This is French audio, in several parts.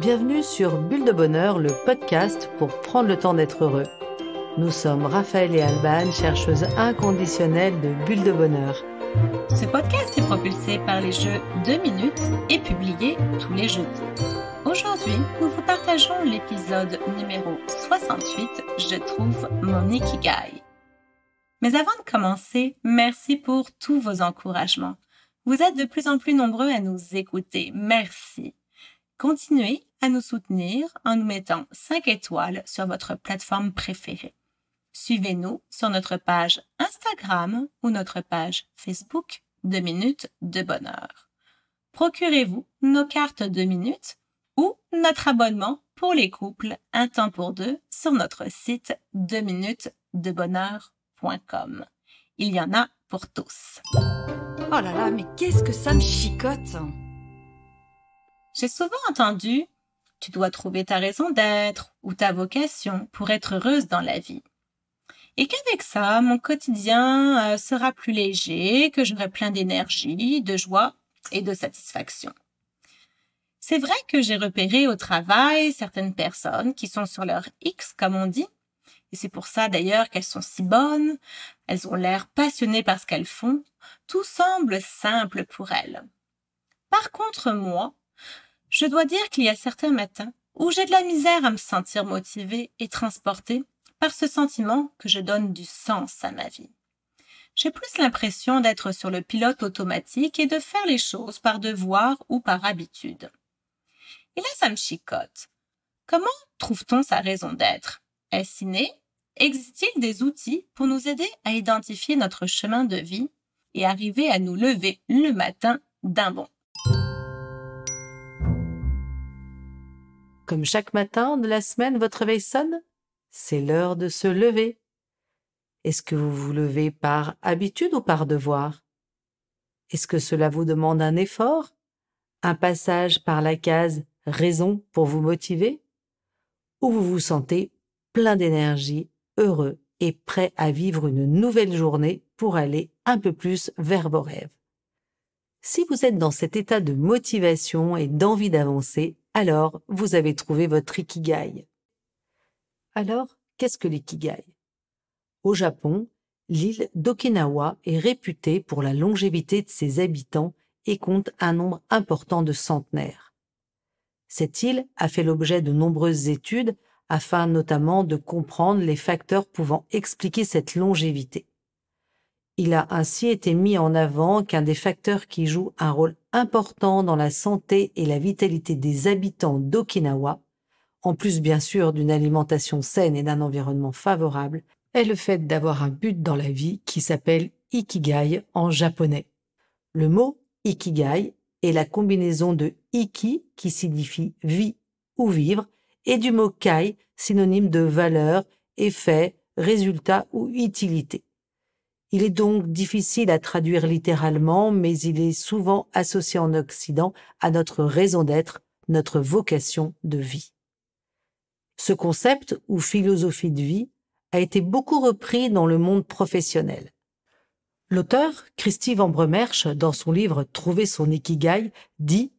Bienvenue sur Bulle de Bonheur, le podcast pour prendre le temps d'être heureux. Nous sommes Raphaël et Alban, chercheuses inconditionnelles de Bulle de Bonheur. Ce podcast est propulsé par les jeux 2 minutes et publié tous les jeudis. Aujourd'hui, nous vous partageons l'épisode numéro 68, Je trouve mon Ikigai. Mais avant de commencer, merci pour tous vos encouragements. Vous êtes de plus en plus nombreux à nous écouter. Merci. Continuez à nous soutenir en nous mettant 5 étoiles sur votre plateforme préférée. Suivez-nous sur notre page Instagram ou notre page Facebook 2 minutes de bonheur. Procurez-vous nos cartes 2 minutes ou notre abonnement pour les couples Un temps pour deux sur notre site 2 minutes de bonheur.com. Il y en a pour tous. Oh là là, mais qu'est-ce que ça me chicote J'ai souvent entendu tu dois trouver ta raison d'être ou ta vocation pour être heureuse dans la vie. Et qu'avec ça, mon quotidien euh, sera plus léger, que j'aurai plein d'énergie, de joie et de satisfaction. C'est vrai que j'ai repéré au travail certaines personnes qui sont sur leur X, comme on dit. Et c'est pour ça d'ailleurs qu'elles sont si bonnes. Elles ont l'air passionnées par ce qu'elles font. Tout semble simple pour elles. Par contre, moi, je dois dire qu'il y a certains matins où j'ai de la misère à me sentir motivée et transportée par ce sentiment que je donne du sens à ma vie. J'ai plus l'impression d'être sur le pilote automatique et de faire les choses par devoir ou par habitude. Et là, ça me chicote. Comment trouve-t-on sa raison d'être Est-ce inné Existe-t-il des outils pour nous aider à identifier notre chemin de vie et arriver à nous lever le matin d'un bon Comme chaque matin de la semaine, votre réveil sonne C'est l'heure de se lever. Est-ce que vous vous levez par habitude ou par devoir Est-ce que cela vous demande un effort Un passage par la case raison pour vous motiver Ou vous vous sentez plein d'énergie, heureux et prêt à vivre une nouvelle journée pour aller un peu plus vers vos rêves Si vous êtes dans cet état de motivation et d'envie d'avancer, alors vous avez trouvé votre ikigai. Alors, qu'est-ce que l'ikigai Au Japon, l'île d'Okinawa est réputée pour la longévité de ses habitants et compte un nombre important de centenaires. Cette île a fait l'objet de nombreuses études afin notamment de comprendre les facteurs pouvant expliquer cette longévité. Il a ainsi été mis en avant qu'un des facteurs qui joue un rôle important dans la santé et la vitalité des habitants d'Okinawa, en plus bien sûr d'une alimentation saine et d'un environnement favorable, est le fait d'avoir un but dans la vie qui s'appelle ikigai en japonais. Le mot ikigai est la combinaison de iki qui signifie vie ou vivre et du mot kai synonyme de valeur, effet, résultat ou utilité. Il est donc difficile à traduire littéralement, mais il est souvent associé en Occident à notre raison d'être, notre vocation de vie. Ce concept, ou philosophie de vie, a été beaucoup repris dans le monde professionnel. L'auteur, Christy Van dans son livre Trouver son ikigai, dit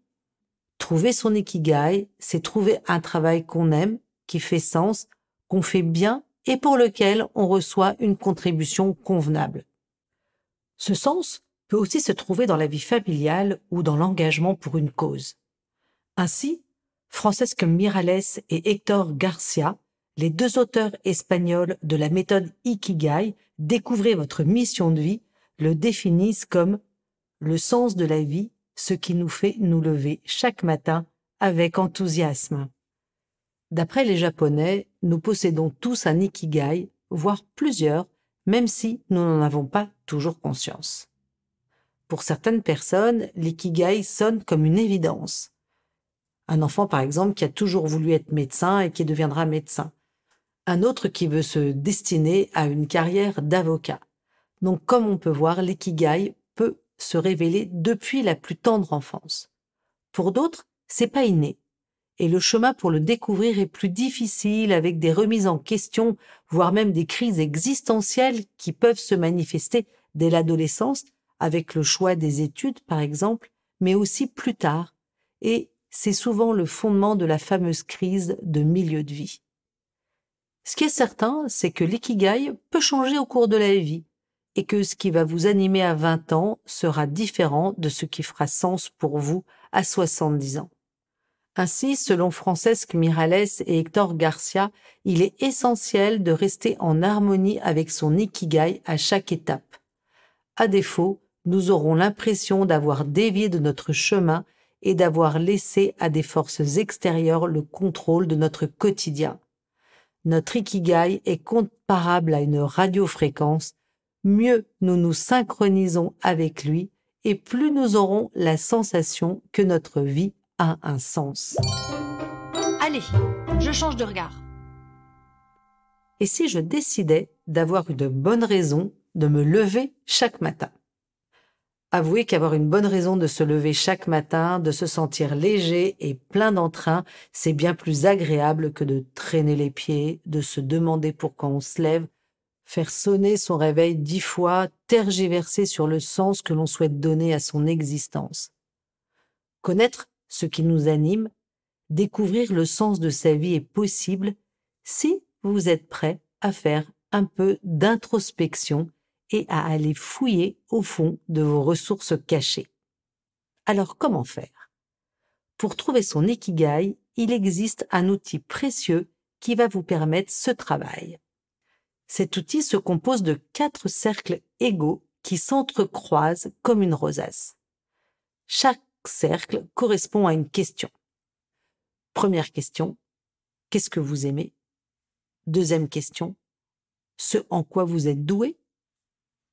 Trouver son ikigai, c'est trouver un travail qu'on aime, qui fait sens, qu'on fait bien et pour lequel on reçoit une contribution convenable. Ce sens peut aussi se trouver dans la vie familiale ou dans l'engagement pour une cause. Ainsi, Francesc Mirales et Hector Garcia, les deux auteurs espagnols de la méthode Ikigai, découvrez votre mission de vie, le définissent comme le sens de la vie, ce qui nous fait nous lever chaque matin avec enthousiasme. D'après les Japonais, nous possédons tous un ikigai, voire plusieurs, même si nous n'en avons pas toujours conscience. Pour certaines personnes, l'ikigai sonne comme une évidence. Un enfant, par exemple, qui a toujours voulu être médecin et qui deviendra médecin. Un autre qui veut se destiner à une carrière d'avocat. Donc, comme on peut voir, l'ikigai peut se révéler depuis la plus tendre enfance. Pour d'autres, c'est pas inné et le chemin pour le découvrir est plus difficile avec des remises en question, voire même des crises existentielles qui peuvent se manifester dès l'adolescence, avec le choix des études par exemple, mais aussi plus tard, et c'est souvent le fondement de la fameuse crise de milieu de vie. Ce qui est certain, c'est que l'ikigai peut changer au cours de la vie, et que ce qui va vous animer à 20 ans sera différent de ce qui fera sens pour vous à 70 ans. Ainsi, selon Francesc Miralles et Hector Garcia, il est essentiel de rester en harmonie avec son ikigai à chaque étape. À défaut, nous aurons l'impression d'avoir dévié de notre chemin et d'avoir laissé à des forces extérieures le contrôle de notre quotidien. Notre ikigai est comparable à une radiofréquence, mieux nous nous synchronisons avec lui et plus nous aurons la sensation que notre vie a un sens. Allez, je change de regard. Et si je décidais d'avoir une bonne raison de me lever chaque matin Avouez qu'avoir une bonne raison de se lever chaque matin, de se sentir léger et plein d'entrain, c'est bien plus agréable que de traîner les pieds, de se demander pourquoi on se lève, faire sonner son réveil dix fois, tergiverser sur le sens que l'on souhaite donner à son existence. Connaître ce qui nous anime, découvrir le sens de sa vie est possible si vous êtes prêt à faire un peu d'introspection et à aller fouiller au fond de vos ressources cachées. Alors comment faire Pour trouver son ikigai, il existe un outil précieux qui va vous permettre ce travail. Cet outil se compose de quatre cercles égaux qui s'entrecroisent comme une rosace. Chaque cercle correspond à une question. Première question, qu'est-ce que vous aimez Deuxième question, ce en quoi vous êtes doué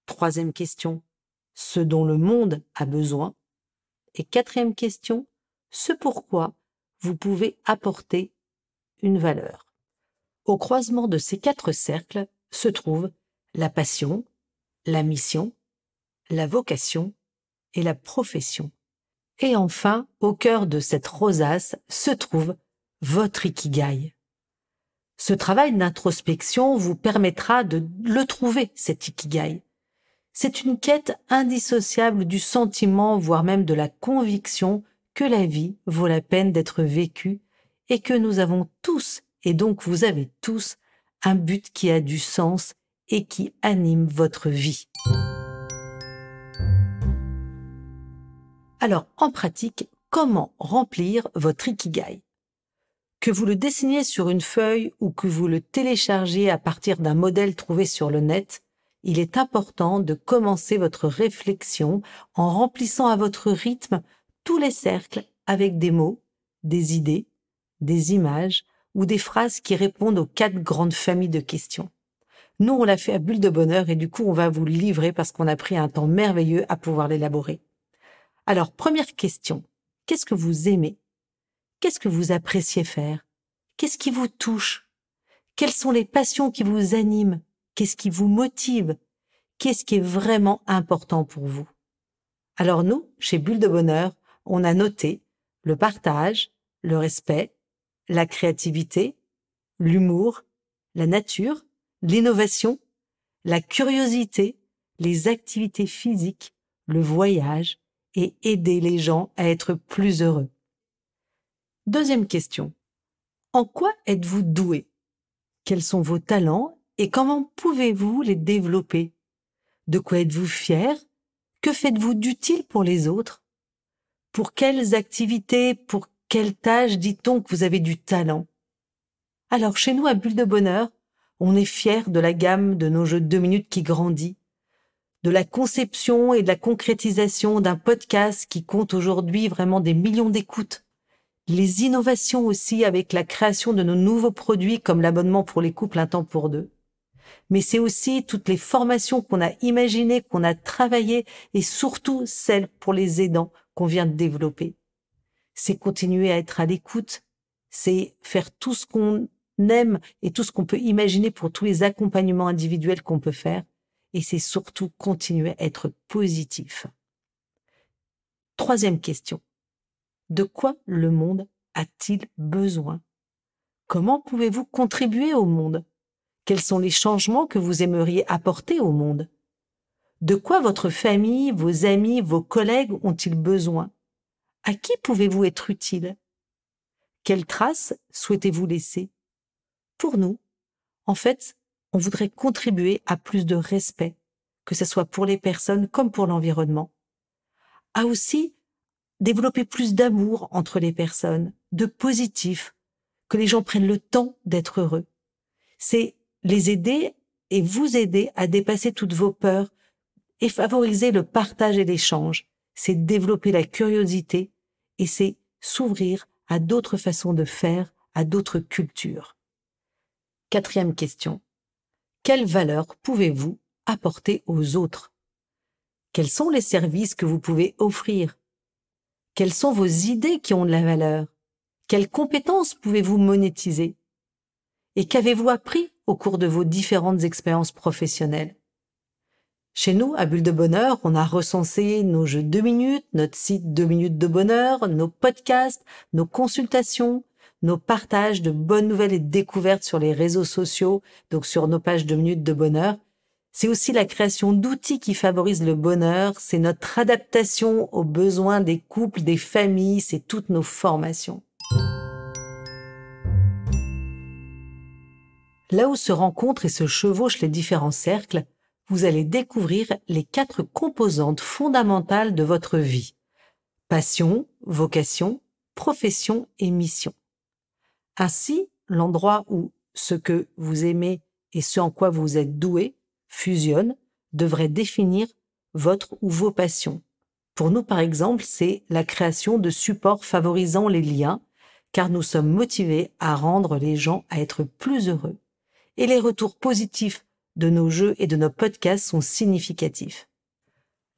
Troisième question, ce dont le monde a besoin Et quatrième question, ce pourquoi vous pouvez apporter une valeur. Au croisement de ces quatre cercles se trouvent la passion, la mission, la vocation et la profession. Et enfin, au cœur de cette rosace se trouve votre ikigai. Ce travail d'introspection vous permettra de le trouver, cet ikigai. C'est une quête indissociable du sentiment, voire même de la conviction que la vie vaut la peine d'être vécue et que nous avons tous, et donc vous avez tous, un but qui a du sens et qui anime votre vie. Alors, en pratique, comment remplir votre Ikigai Que vous le dessiniez sur une feuille ou que vous le téléchargez à partir d'un modèle trouvé sur le net, il est important de commencer votre réflexion en remplissant à votre rythme tous les cercles avec des mots, des idées, des images ou des phrases qui répondent aux quatre grandes familles de questions. Nous, on l'a fait à bulle de bonheur et du coup, on va vous le livrer parce qu'on a pris un temps merveilleux à pouvoir l'élaborer. Alors, première question, qu'est-ce que vous aimez Qu'est-ce que vous appréciez faire Qu'est-ce qui vous touche Quelles sont les passions qui vous animent Qu'est-ce qui vous motive Qu'est-ce qui est vraiment important pour vous Alors nous, chez Bulle de Bonheur, on a noté le partage, le respect, la créativité, l'humour, la nature, l'innovation, la curiosité, les activités physiques, le voyage, et aider les gens à être plus heureux. Deuxième question. En quoi êtes-vous doué Quels sont vos talents et comment pouvez-vous les développer De quoi êtes-vous fier Que faites-vous d'utile pour les autres Pour quelles activités, pour quelles tâches dit-on que vous avez du talent Alors chez nous à Bulle de Bonheur, on est fier de la gamme de nos jeux de deux minutes qui grandit, de la conception et de la concrétisation d'un podcast qui compte aujourd'hui vraiment des millions d'écoutes. Les innovations aussi avec la création de nos nouveaux produits comme l'abonnement pour les couples un temps pour deux. Mais c'est aussi toutes les formations qu'on a imaginées, qu'on a travaillées et surtout celles pour les aidants qu'on vient de développer. C'est continuer à être à l'écoute, c'est faire tout ce qu'on aime et tout ce qu'on peut imaginer pour tous les accompagnements individuels qu'on peut faire et c'est surtout continuer à être positif. Troisième question. De quoi le monde a-t-il besoin Comment pouvez-vous contribuer au monde Quels sont les changements que vous aimeriez apporter au monde De quoi votre famille, vos amis, vos collègues ont-ils besoin À qui pouvez-vous être utile Quelles traces souhaitez-vous laisser Pour nous, en fait, on voudrait contribuer à plus de respect, que ce soit pour les personnes comme pour l'environnement, à aussi développer plus d'amour entre les personnes, de positif, que les gens prennent le temps d'être heureux. C'est les aider et vous aider à dépasser toutes vos peurs et favoriser le partage et l'échange. C'est développer la curiosité et c'est s'ouvrir à d'autres façons de faire, à d'autres cultures. Quatrième question. Quelle valeur pouvez-vous apporter aux autres Quels sont les services que vous pouvez offrir Quelles sont vos idées qui ont de la valeur Quelles compétences pouvez-vous monétiser Et qu'avez-vous appris au cours de vos différentes expériences professionnelles chez nous, à Bulle de Bonheur, on a recensé nos jeux 2 minutes, notre site 2 minutes de bonheur, nos podcasts, nos consultations, nos partages de bonnes nouvelles et découvertes sur les réseaux sociaux, donc sur nos pages de minutes de bonheur. C'est aussi la création d'outils qui favorisent le bonheur, c'est notre adaptation aux besoins des couples, des familles, c'est toutes nos formations. Là où se rencontrent et se chevauchent les différents cercles, vous allez découvrir les quatre composantes fondamentales de votre vie. Passion, vocation, profession et mission. Ainsi, l'endroit où ce que vous aimez et ce en quoi vous êtes doué fusionne devrait définir votre ou vos passions. Pour nous, par exemple, c'est la création de supports favorisant les liens, car nous sommes motivés à rendre les gens à être plus heureux. Et les retours positifs de nos jeux et de nos podcasts sont significatifs.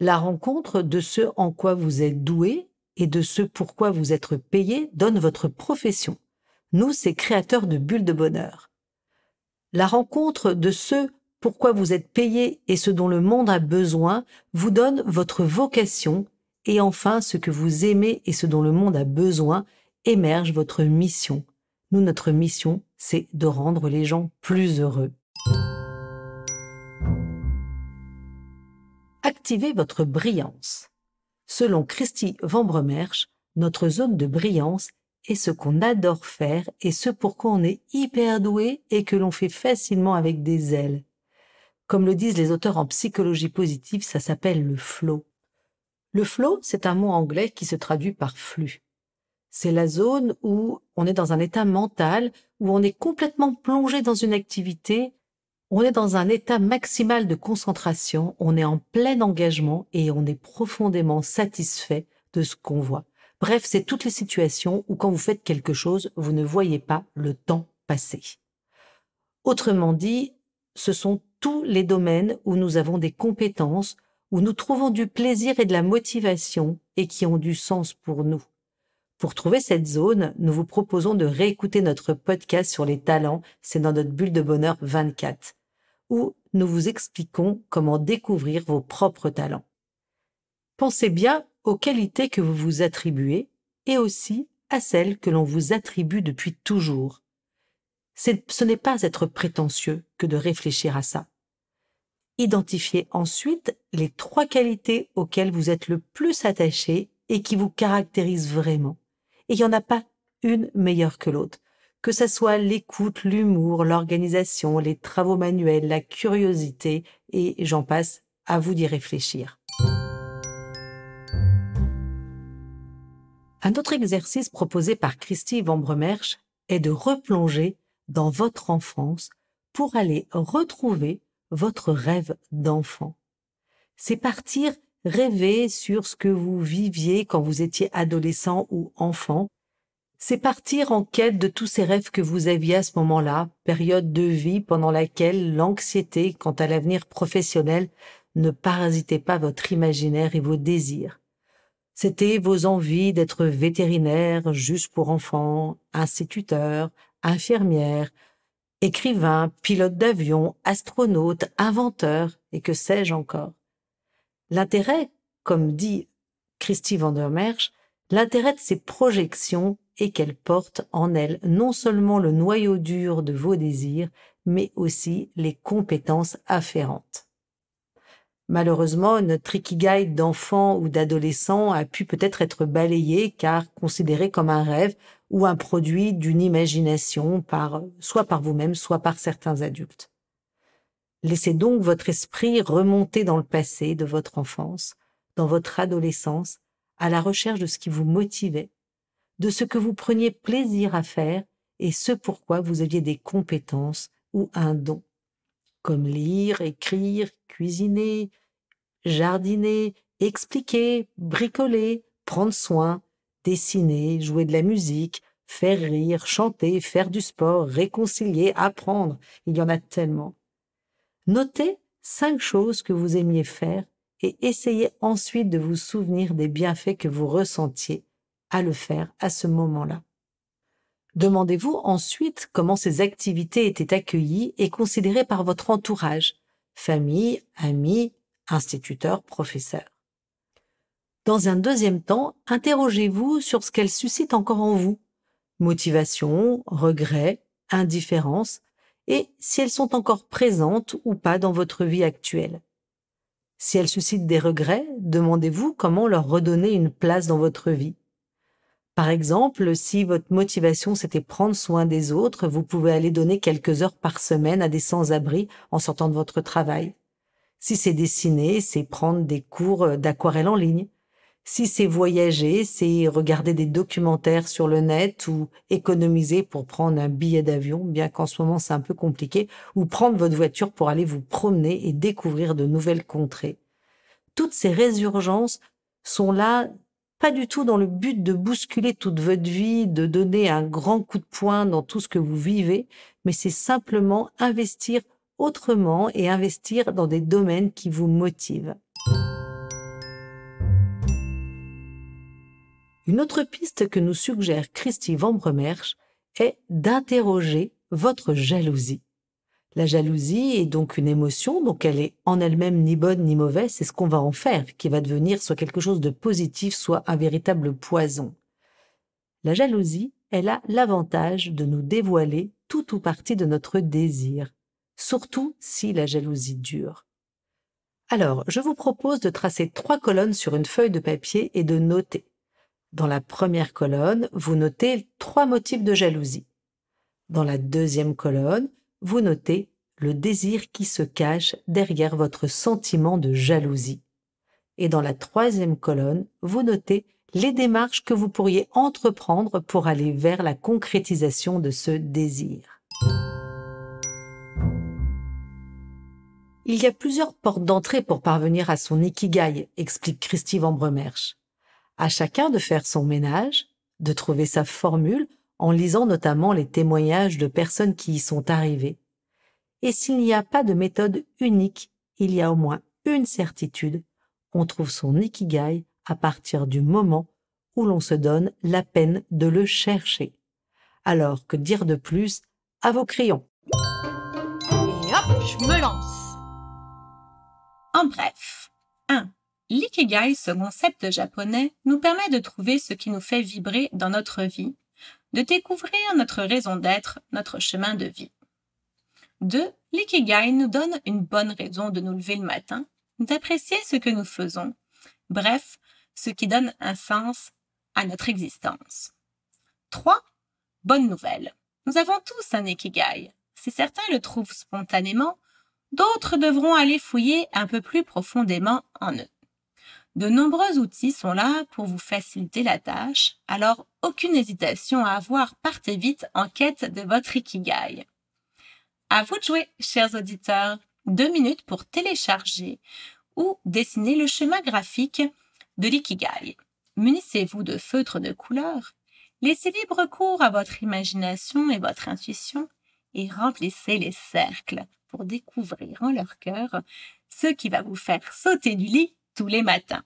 La rencontre de ce en quoi vous êtes doué et de ce pourquoi vous êtes payé donne votre profession nous, ces créateurs de bulles de bonheur. La rencontre de ce pourquoi vous êtes payé et ce dont le monde a besoin vous donne votre vocation et enfin ce que vous aimez et ce dont le monde a besoin émerge votre mission. Nous, notre mission, c'est de rendre les gens plus heureux. Activez votre brillance. Selon Christy Van Bremersch, notre zone de brillance et ce qu'on adore faire et ce pour quoi on est hyper doué et que l'on fait facilement avec des ailes. Comme le disent les auteurs en psychologie positive, ça s'appelle le flow. Le flow, c'est un mot anglais qui se traduit par flux. C'est la zone où on est dans un état mental, où on est complètement plongé dans une activité, on est dans un état maximal de concentration, on est en plein engagement et on est profondément satisfait de ce qu'on voit. Bref, c'est toutes les situations où quand vous faites quelque chose, vous ne voyez pas le temps passer. Autrement dit, ce sont tous les domaines où nous avons des compétences, où nous trouvons du plaisir et de la motivation et qui ont du sens pour nous. Pour trouver cette zone, nous vous proposons de réécouter notre podcast sur les talents, c'est dans notre bulle de bonheur 24, où nous vous expliquons comment découvrir vos propres talents. Pensez bien aux qualités que vous vous attribuez et aussi à celles que l'on vous attribue depuis toujours. Ce n'est pas être prétentieux que de réfléchir à ça. Identifiez ensuite les trois qualités auxquelles vous êtes le plus attaché et qui vous caractérisent vraiment. Et il n'y en a pas une meilleure que l'autre. Que ce soit l'écoute, l'humour, l'organisation, les travaux manuels, la curiosité, et j'en passe, à vous d'y réfléchir. Un autre exercice proposé par Christy Van est de replonger dans votre enfance pour aller retrouver votre rêve d'enfant. C'est partir rêver sur ce que vous viviez quand vous étiez adolescent ou enfant. C'est partir en quête de tous ces rêves que vous aviez à ce moment-là, période de vie pendant laquelle l'anxiété quant à l'avenir professionnel ne parasitait pas votre imaginaire et vos désirs. C'était vos envies d'être vétérinaire juste pour enfants, instituteur, infirmière, écrivain, pilote d'avion, astronaute, inventeur, et que sais-je encore. L'intérêt, comme dit Christy van der l'intérêt de ces projections est qu'elles portent en elles non seulement le noyau dur de vos désirs, mais aussi les compétences afférentes malheureusement, notre guide d'enfant ou d'adolescent a pu peut-être être balayé car considéré comme un rêve ou un produit d'une imagination par, soit par vous-même, soit par certains adultes. Laissez donc votre esprit remonter dans le passé de votre enfance, dans votre adolescence, à la recherche de ce qui vous motivait, de ce que vous preniez plaisir à faire et ce pourquoi vous aviez des compétences ou un don comme lire, écrire, cuisiner, jardiner, expliquer, bricoler, prendre soin, dessiner, jouer de la musique, faire rire, chanter, faire du sport, réconcilier, apprendre. Il y en a tellement. Notez cinq choses que vous aimiez faire et essayez ensuite de vous souvenir des bienfaits que vous ressentiez à le faire à ce moment-là. Demandez-vous ensuite comment ces activités étaient accueillies et considérées par votre entourage, famille, amis, instituteurs, professeurs. Dans un deuxième temps, interrogez-vous sur ce qu'elles suscitent encore en vous. Motivation, regrets, indifférence, et si elles sont encore présentes ou pas dans votre vie actuelle. Si elles suscitent des regrets, demandez-vous comment leur redonner une place dans votre vie. Par exemple, si votre motivation c'était prendre soin des autres, vous pouvez aller donner quelques heures par semaine à des sans-abri en sortant de votre travail. Si c'est dessiner, c'est prendre des cours euh, d'aquarelle en ligne. Si c'est voyager, c'est regarder des documentaires sur le net ou économiser pour prendre un billet d'avion, bien qu'en ce moment c'est un peu compliqué, ou prendre votre voiture pour aller vous promener et découvrir de nouvelles contrées. Toutes ces résurgences sont là pas du tout dans le but de bousculer toute votre vie, de donner un grand coup de poing dans tout ce que vous vivez, mais c'est simplement investir autrement et investir dans des domaines qui vous motivent. Une autre piste que nous suggère Christy Van est d'interroger votre jalousie. La jalousie est donc une émotion, donc elle est en elle-même ni bonne ni mauvaise, c'est ce qu'on va en faire qui va devenir soit quelque chose de positif, soit un véritable poison. La jalousie, elle a l'avantage de nous dévoiler tout ou partie de notre désir, surtout si la jalousie dure. Alors, je vous propose de tracer trois colonnes sur une feuille de papier et de noter. Dans la première colonne, vous notez trois motifs de jalousie. Dans la deuxième colonne, vous notez le désir qui se cache derrière votre sentiment de jalousie. Et dans la troisième colonne, vous notez les démarches que vous pourriez entreprendre pour aller vers la concrétisation de ce désir. Il y a plusieurs portes d'entrée pour parvenir à son ikigai, explique Christy Van Bremersch. À chacun de faire son ménage, de trouver sa formule en lisant notamment les témoignages de personnes qui y sont arrivées. Et s'il n'y a pas de méthode unique, il y a au moins une certitude, on trouve son ikigai à partir du moment où l'on se donne la peine de le chercher. Alors que dire de plus à vos crayons Et hop, je me lance En bref, 1. L'ikigai, ce concept japonais, nous permet de trouver ce qui nous fait vibrer dans notre vie de découvrir notre raison d'être, notre chemin de vie. 2. L'ikigai nous donne une bonne raison de nous lever le matin, d'apprécier ce que nous faisons, bref, ce qui donne un sens à notre existence. 3. Bonne nouvelle. Nous avons tous un ikigai. Si certains le trouvent spontanément, d'autres devront aller fouiller un peu plus profondément en eux. De nombreux outils sont là pour vous faciliter la tâche, alors aucune hésitation à avoir, partez vite en quête de votre Ikigai. À vous de jouer, chers auditeurs. Deux minutes pour télécharger ou dessiner le schéma graphique de l'Ikigai. Munissez-vous de feutres de couleurs. laissez libre cours à votre imagination et votre intuition et remplissez les cercles pour découvrir en leur cœur ce qui va vous faire sauter du lit les matins.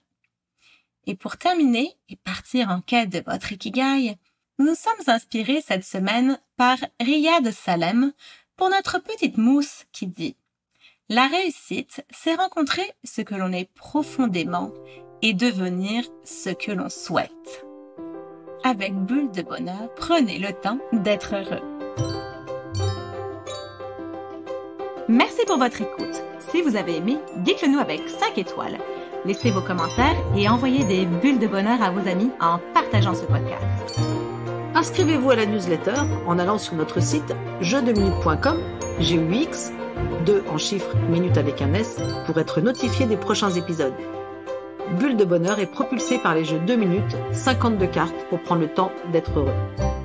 Et pour terminer et partir en quête de votre Ikigai, nous nous sommes inspirés cette semaine par Riyad Salem pour notre petite mousse qui dit La réussite, c'est rencontrer ce que l'on est profondément et devenir ce que l'on souhaite. Avec Bulle de Bonheur, prenez le temps d'être heureux. Merci pour votre écoute. Si vous avez aimé, dites-le nous avec 5 étoiles Laissez vos commentaires et envoyez des bulles de bonheur à vos amis en partageant ce podcast. Inscrivez-vous à la newsletter en allant sur notre site jeudeminute.com, GUX, 2 en chiffres, minutes avec un S, pour être notifié des prochains épisodes. Bulle de bonheur est propulsée par les jeux 2 minutes, 52 cartes pour prendre le temps d'être heureux.